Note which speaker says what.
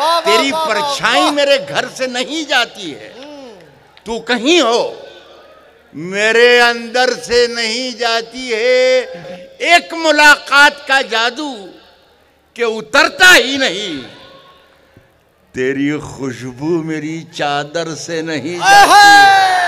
Speaker 1: तेरी परछाई
Speaker 2: मेरे घर से नहीं जाती है हम्म। तू कहीं हो मेरे अंदर से नहीं जाती है एक मुलाकात का जादू के उतरता ही नहीं
Speaker 3: तेरी खुशबू मेरी चादर से नहीं जाती है।